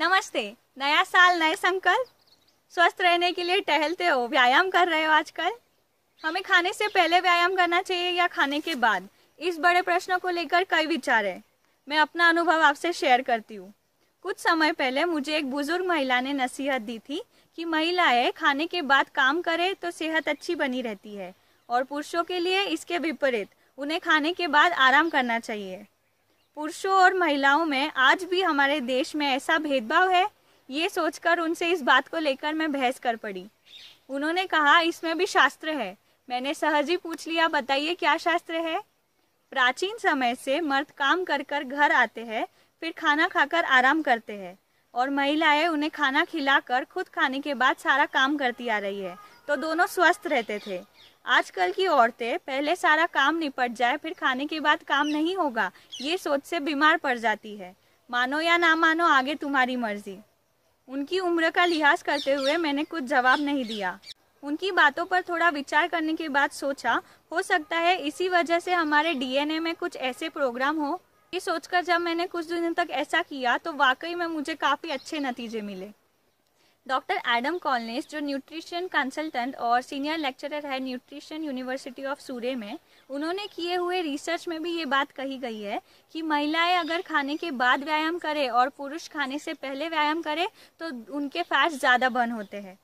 नमस्ते नया साल नए संकल्प स्वस्थ रहने के लिए टहलते हो व्यायाम कर रहे हो आजकल हमें खाने से पहले व्यायाम करना चाहिए या खाने के बाद इस बड़े प्रश्न को लेकर कई विचार है मैं अपना अनुभव आपसे शेयर करती हूँ कुछ समय पहले मुझे एक बुजुर्ग महिला ने नसीहत दी थी कि महिलाएं खाने के बाद काम करें तो सेहत अच्छी बनी रहती है और पुरुषों के लिए इसके विपरीत उन्हें खाने के बाद आराम करना चाहिए पुरुषों और महिलाओं में आज भी हमारे देश में ऐसा भेदभाव है ये सोचकर उनसे इस बात को लेकर मैं बहस कर पड़ी उन्होंने कहा इसमें भी शास्त्र है मैंने सहज ही पूछ लिया बताइए क्या शास्त्र है प्राचीन समय से मर्द काम कर कर घर आते हैं फिर खाना खाकर आराम करते हैं और महिलाएं उन्हें खाना खिलाकर खुद खाने के बाद सारा काम करती आ रही है तो दोनों स्वस्थ रहते थे आजकल की औरतें पहले सारा काम निपट जाए फिर खाने के बाद काम नहीं होगा ये सोच से बीमार पड़ जाती है मानो या ना मानो आगे तुम्हारी मर्जी उनकी उम्र का लिहाज करते हुए मैंने कुछ जवाब नहीं दिया उनकी बातों पर थोड़ा विचार करने के बाद सोचा हो सकता है इसी वजह से हमारे डीएनए में कुछ ऐसे प्रोग्राम हो ये सोचकर जब मैंने कुछ दिनों तक ऐसा किया तो वाकई में मुझे काफ़ी अच्छे नतीजे मिले डॉक्टर एडम कॉलनेस जो न्यूट्रिशन कंसल्टेंट और सीनियर लेक्चरर है न्यूट्रिशन यूनिवर्सिटी ऑफ सूर्य में उन्होंने किए हुए रिसर्च में भी ये बात कही गई है कि महिलाएं अगर खाने के बाद व्यायाम करें और पुरुष खाने से पहले व्यायाम करें तो उनके फैट्स ज़्यादा बर्न होते हैं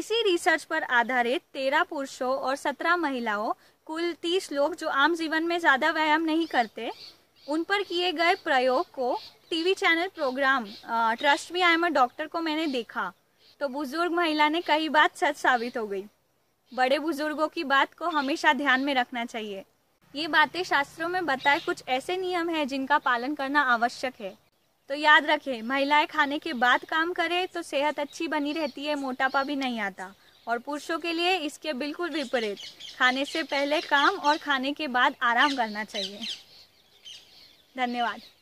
इसी रिसर्च पर आधारित तेरह पुरुषों और सत्रह महिलाओं कुल तीस लोग जो आम जीवन में ज़्यादा व्यायाम नहीं करते उन पर किए गए प्रयोग को TV channel program trust me I am a doctor को मैंने देखा तो बुजुर्ग महिला ने कई बात सच साबित हो गई बड़े बुजुर्गों की बात को हमेशा ध्यान में रखना चाहिए ये बातें शास्त्रों में बताए कुछ ऐसे नियम हैं जिनका पालन करना आवश्यक है तो याद रखें महिलाएं खाने के बाद काम करें तो सेहत अच्छी बनी रहती है मोटापा भी नहीं आता और पुरुषों के लिए इसके बिल्कुल विपरीत खाने से पहले काम और खाने के बाद आराम करना चाहिए धन्यवाद